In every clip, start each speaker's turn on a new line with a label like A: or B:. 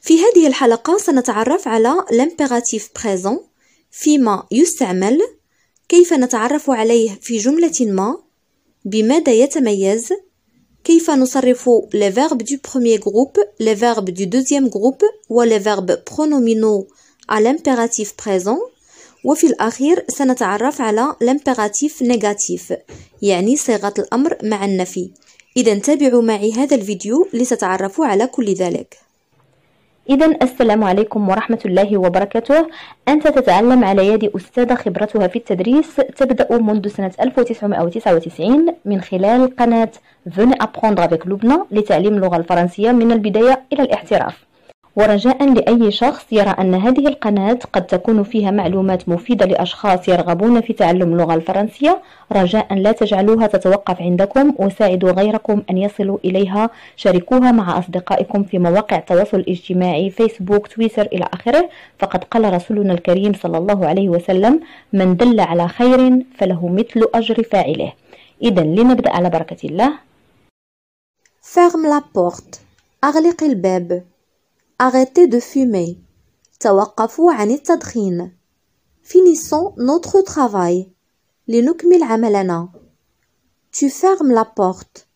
A: في هذه الحلقة سنتعرف على الامبيراتيف بريزون فيما يستعمل كيف نتعرف عليه في جملة ما بماذا يتميز كيف نصرف les verbes du premier groupe les verbes du deuxième groupe و les verbes pronominaux à l'impératif présent وفي الأخير سنتعرف على الامبيراتيف نيجاتيف يعني صيغة الأمر مع النفي إذا تابعوا معي هذا الفيديو لتتعرفوا على كل ذلك إذا السلام عليكم ورحمة الله وبركاته أنت تتعلم على يد أستاذة خبرتها في التدريس تبدأ منذ سنة 1999 من خلال قناة Venez apprendre avec Lubna لتعليم اللغة الفرنسية من البداية إلى الاحتراف ورجاء لأي شخص يرى أن هذه القناة قد تكون فيها معلومات مفيدة لأشخاص يرغبون في تعلم اللغة الفرنسية رجاء لا تجعلوها تتوقف عندكم وساعدوا غيركم أن يصلوا إليها شاركوها مع أصدقائكم في مواقع التواصل الاجتماعي فيسبوك تويتر إلى آخره فقد قال رسولنا الكريم صلى الله عليه وسلم من دل على خير فله مثل أجر فاعله إذا لنبدأ على بركة الله Ferme la porte. أغلق الباب. Arrêtez de fumer. توقفوا عن التدخين. Finissons notre travail. لنكمل عملنا. Tu fermes la porte.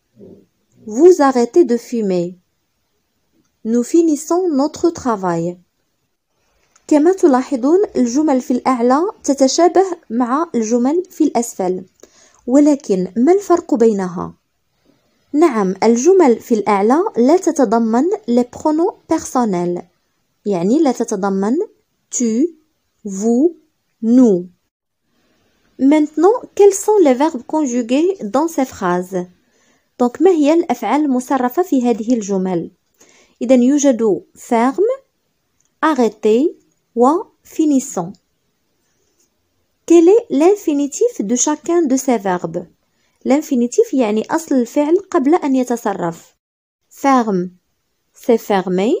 A: Vous arrêtez de fumer. Nous finissons notre travail. كما تلاحظون الجمل في الأعلى تتشابه مع الجمل في الأسفل ولكن ما الفرق بينها؟ نعم الجمل في الأعلى لا تتضمن les pronoms personnels يعني لا تتضمن tu, vous, nous. Maintenant, quels sont les verbes conjugués dans ces phrases Donc, ما af'al musarrafa fi في al jumel. Idan يوجد ferme, arrêté wa finissant. Quel est l'infinitif de chacun de ces verbes الانفينيتيف يعني أصل الفعل قبل أن يتصرف فارم سي فارمي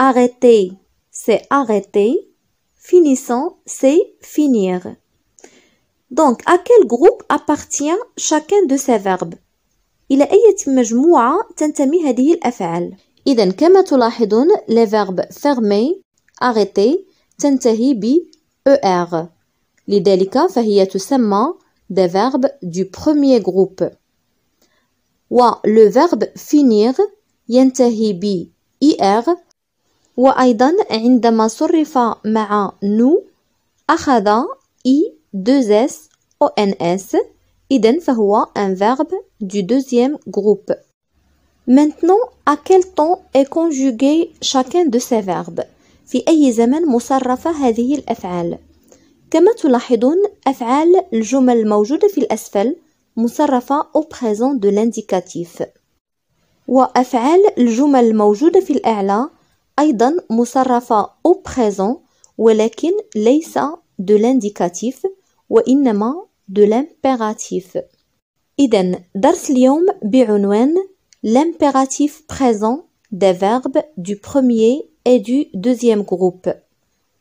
A: أغيتي سي أغيتي فينيسون سي فينير دونك أ كيل جروب أبارتيان شاكان دو سي فارب إلى أية مجموعة تنتمي هذه الأفعال إذا كما تلاحظون لي فارب فارمي أغيتي تنتهي ب أر e لذلك فهي تسمى des verbes du premier groupe. le verbe finir ينتهي ب ir وأيضا عندما صرف مع نو أخذ i 2s s إذن فهو un verbe du deuxième groupe. Maintenant, à quel temps est conjugué chacun de ces verbes؟ في أي زمن مصرفة هذه الأفعال؟ كما تلاحظون أفعال الجمل الموجودة في الأسفل مصرفة أو بخيزون دو لانديكاتيف وأفعال الجمل الموجودة في الأعلى أيضا مصرفة أو بخيزون ولكن ليس دو لانديكاتيف وإنما دو لامبيغاتيف إذا درس اليوم بعنوان لامبيغاتيف بخيزون دي فيرب دو بروميي اي دو دوزيام جروب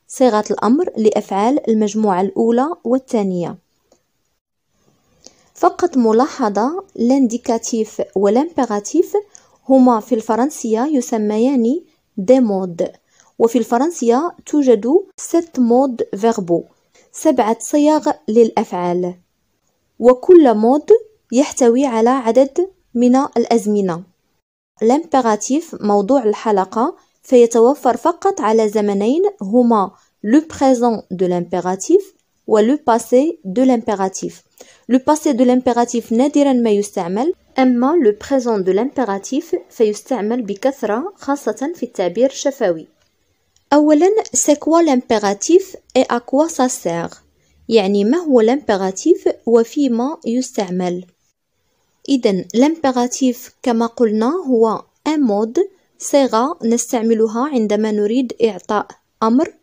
A: صيغة الأمر لأفعال المجموعة الأولى والثانية فقط ملاحظة لانديكاتيف والامبيراتيف هما في الفرنسية يسميان دي مود وفي الفرنسية توجد ست مود فيربو سبعة صيغ للأفعال وكل مود يحتوي على عدد من الأزمنة الامبيراتيف موضوع الحلقة فيتوفر فقط على زمنين هما لو بريزون دو لامبيراتيف و لو باسي دو لامبيراتيف لو باسي دو لامبيراتيف نادرا ما يستعمل أما لو بريزون دو لامبيراتيف فيستعمل بكثرة خاصة في التعبير الشفوي أولا سكوا لامبيراتيف اي et سا سير يعني ما هو لامبيراتيف وفيما يستعمل إذا لامبيراتيف كما قلنا هو ان مود صيغة نستعملها عندما نريد إعطاء أمر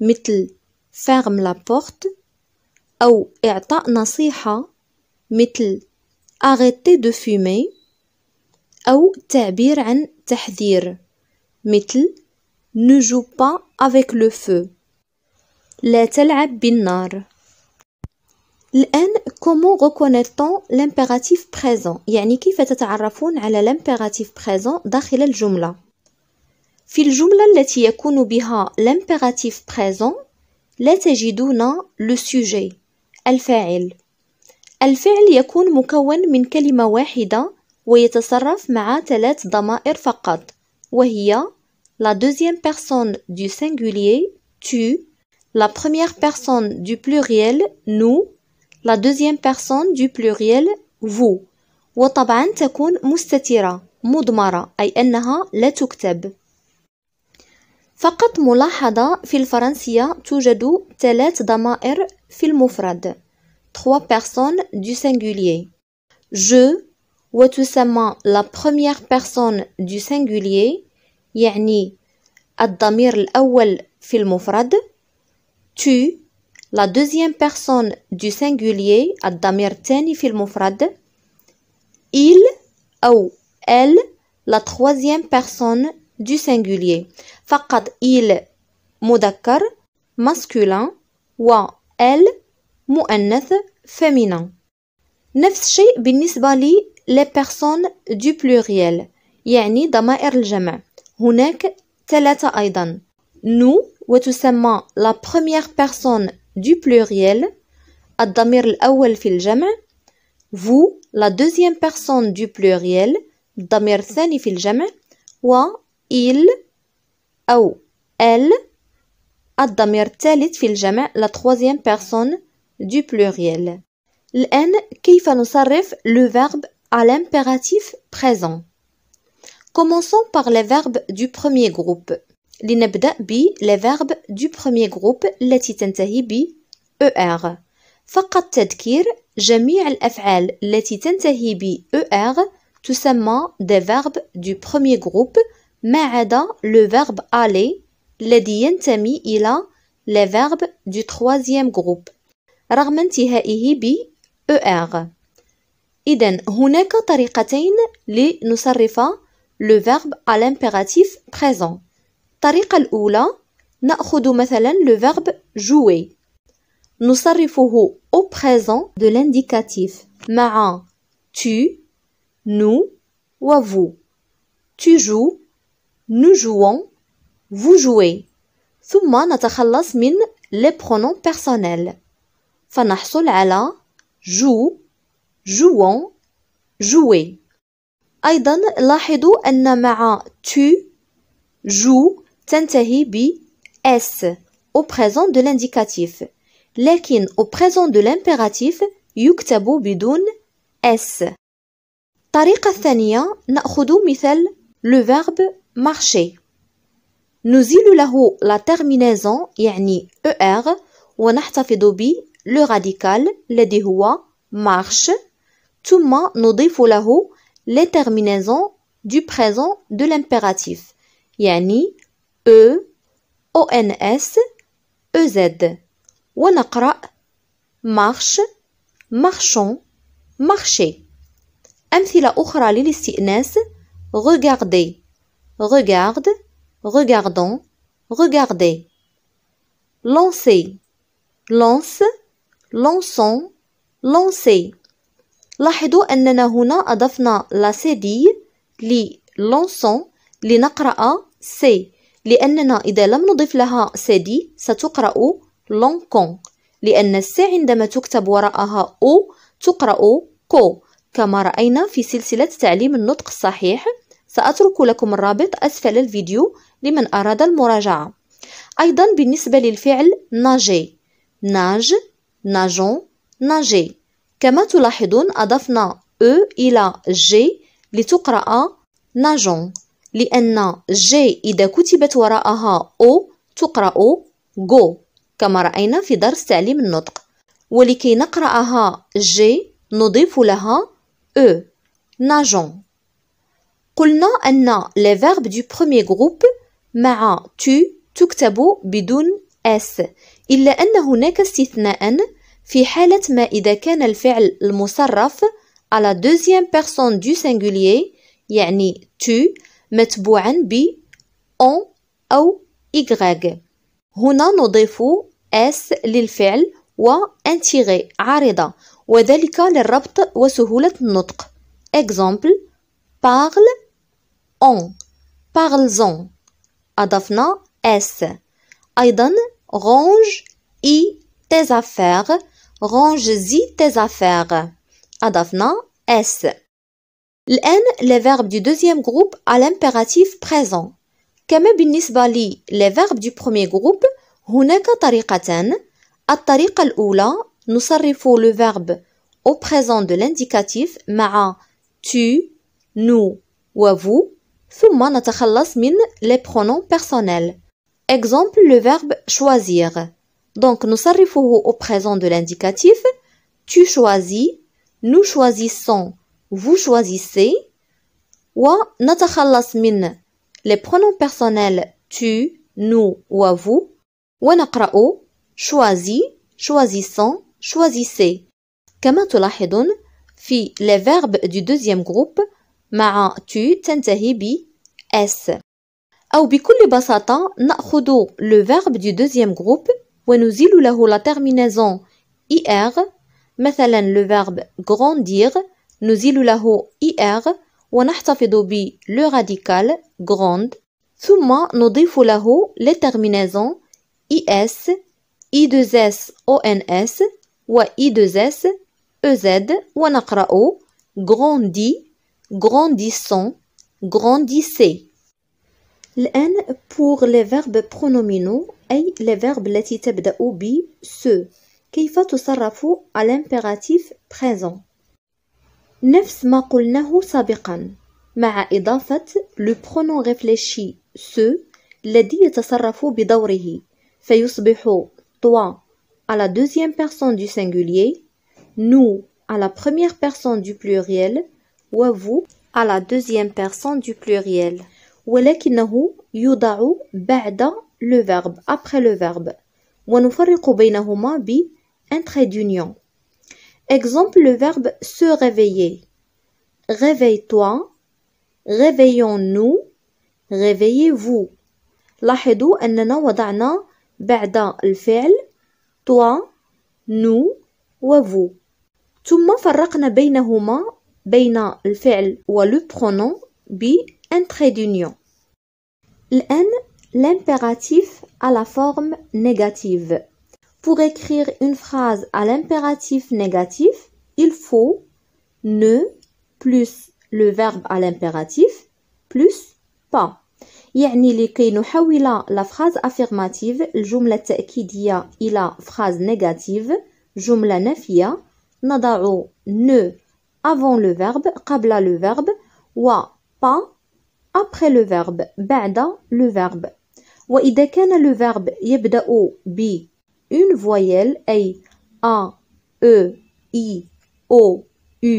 A: مثل فارم لا بورت أو إعطاء نصيحة مثل arrêtez de fumer أو تعبير عن تحذير مثل نجوبا joue pas avec لا تلعب بالنار الآن كومون l'impératif لامبيراتيف بريزون يعني كيف تتعرفون على لامبيراتيف بريزون داخل الجملة في الجملة التي يكون بها لامبيراتيف بريزون لا تجدون لو سوجي الفاعل الفعل يكون مكون من كلمة واحدة ويتصرف مع ثلاث ضمائر فقط وهي la deuxième personne du singulier tu, la première personne du pluriel nous la deuxième personne du pluriel vous et, bien sûr, elle est mutique, modérée, c'est-à-dire qu'elle ne écrit Seulement français, il trois personnes du singulier. Je, ou tout la première personne du singulier, cest Adamir dire le premier Tu la deuxième personne du singulier Adamir الثاني il ou elle la troisième personne du singulier فقط il mudakar masculin ou elle مؤنث féminin نفس Binisbali بالنسبة les personnes du pluriel يعني ضمائر الجمع هناك ثلاثة أيضا nous وتسمى la première personne du pluriel, vous la deuxième personne du pluriel الضمير il أو elle الضمير la troisième personne du pluriel الآن كيف نصرف le verbe à l'impératif présent Commençons par les verbes du premier groupe لنبدأ ب les verbes du premier groupe التي تنتهي ب er فقط تذكير جميع الأفعال التي تنتهي ب er تسمى des verbes du premier groupe ما عدا le verbe aller الذي ينتمي إلى les verbes du troisième groupe رغم انتهائه ب er إذن هناك طريقتين لنصرف le verbe à l'impératif présent الطريقة الأولى نأخذ مثلا le verbe jouer نصرفه au présent de l'indicatif مع tu, nous و vous. Tu joues, nous jouons, vous jouez. ثم نتخلص من les pronoms personnels فنحصل على joue, jouons, jouez. أيضا لاحظوا أن مع tu, joue Sentehi bi s au présent de l'indicatif, Lekin au présent de l'impératif, Yuktabo bidun s Tarika khataniya na mithel le verbe marcher Nous lularo la terminaison yani er » ou en le radical le dihua marche tout man nos défauts la les terminaisons du présent de l'impératif yani E O N S E Z ونقرأ مارش مارشون مارشي أمثلة أخرى للاستئناس regardez regarde regardons regardez lancer lance lançons lancer لاحظوا أننا هنا أضفنا لا سيدي للانسون لنقرأ سي لأننا إذا لم نضف لها سدي ستقرأ لونغ كونغ لأن الس عندما تكتب وراءها أو تقرأ كو كما رأينا في سلسلة تعليم النطق الصحيح سأترك لكم الرابط أسفل الفيديو لمن أراد المراجعة أيضا بالنسبة للفعل ناجي ناج ناجون ناجي كما تلاحظون أضفنا أو إلى جي لتقرأ ناجون لأن جي إذا كتبت وراءها أو تقرأ جو كما رأينا في درس تعليم النطق ولكي نقرأها جي نضيف لها أو e، ناجون قلنا أن لي verbes دو premier غروب مع تو تكتب بدون اس إلا أن هناك استثناء في حالة ما إذا كان الفعل المصرف على deuxième personne du singulier يعني تو متبوعا ب اون أو إغراج هنا نضيف اس للفعل و انتيغي عارضة وذلك للربط وسهولة النطق اكزومبل parle on parlons أضفنا اس أيضا رونج اي تيزافير رونج زي تيزافير أضفنا اس Len les verbes du deuxième groupe à l'impératif présent. Comme بالنسبة لي les verbes du premier groupe هناك طريقتان. الطريقة nous نصرف le verbe au présent de l'indicatif مع tu, nous و vous ثم نتخلص من les pronoms personnels. Exemple le verbe choisir. Donc نصرفه au présent de l'indicatif tu choisis, nous choisissons vous choisissez ou, من les pronoms personnels tu, nous ou à vous ونقرأ choisis, choisissant, choisissez كما تلاحظون les verbes du deuxième groupe Ma tu تنتهي s أو بكل بساطة le verbe du deuxième groupe ونزيل له la terminaison ir مثلا le verbe grandir نزيل له IR ونحتفظ ب le radical grande ثم نضيف له les terminaisons IS, I2S, ONS و I2S, EZ ونقرأ grandi, grandissant, grandissez. الآن pour les verbes pronominaux أي les verbes التي تبدأ ب se كيف تصرف على l'impératif présent ma qulnahu sabiqan ma'a idafat le pronom réfléchi se ledi يتصرف بدوره fiysbih toi, à la deuxième personne du singulier nous à la première personne du pluriel wa vous à la deuxième personne du pluriel walakinahu yuda'u, ba'da le verbe après le verbe wa numfarriqu bi entre Exemple le verbe se réveiller. Réveille-toi, réveillons-nous, réveillez-vous. لاحظوا أننا وضعنا le الفعل toi, nous vous ». vous. ثم فرقنا بينهما بين الفعل ولو برونون un trait d'union. الآن l'impératif à la forme négative. Pour écrire une phrase à l'impératif négatif, il faut ne plus le verbe à l'impératif plus pas. يعني لكي نحول لا phrase affirmative, الجملة التأكيدية إلى phrase négative, جملة نفية نضع ne avant le verbe قبل le verbe و pas après le verbe بعد le verbe وإذا كان le verbe يبدأ ب une voyelle A, E, I, O, U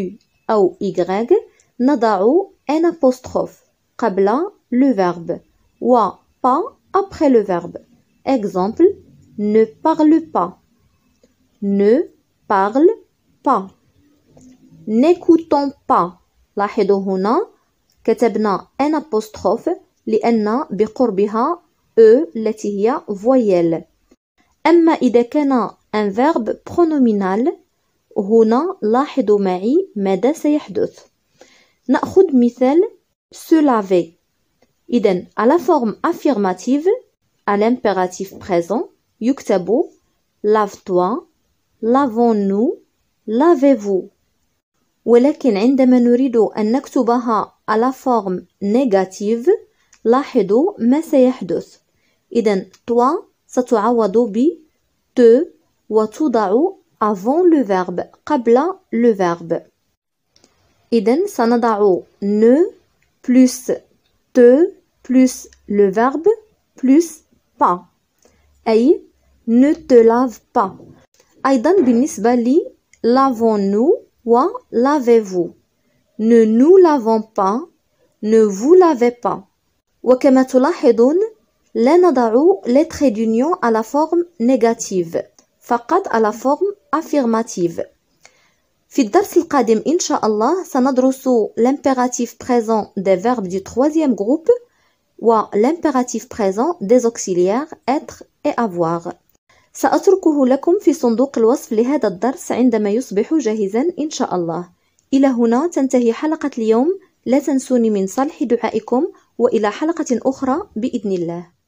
A: ou Y mettons un apostrophe قبل le verbe ou pas après le verbe. Exemple, ne parle pas. Ne parle pas. N'écoutons pas. لاحظوا هنا كتبنا une apostrophe لأن بقربها e التي هي voyelle أما إذا كان un verbe pronominal هنا لاحظوا معي ماذا سيحدث نأخذ مثال se laver إذا على forme affirmative à l'impératif présent يكتب lave-toi lavons-nous lavez-vous ولكن عندما نريد أن نكتبها على forme négative لاحظوا ما سيحدث إذا toi ستعوض ب te وتوضع avant le verbe Kabla le verbe إذن سنضع ne plus te plus le verbe plus pas أي ne te lave pas أيضا بالنسبة Bali lavons-nous ou lavez-vous ne nous lavons pas ne vous lavez pas وكما تلاحظون لا نضع lettre دونيون على فورم نيجاتيف فقط على فورم افيرماتيف في الدرس القادم إن شاء الله سندرس لامبيراتيف بريزون دي فيرب du troisième groupe و لامبيراتيف بريزون دي زوكسيليير اتر اي افوار سأتركه لكم في صندوق الوصف لهذا الدرس عندما يصبح جاهزا إن شاء الله إلى هنا تنتهي حلقة اليوم لا تنسوني من صالح دعائكم وإلى حلقة أخرى بإذن الله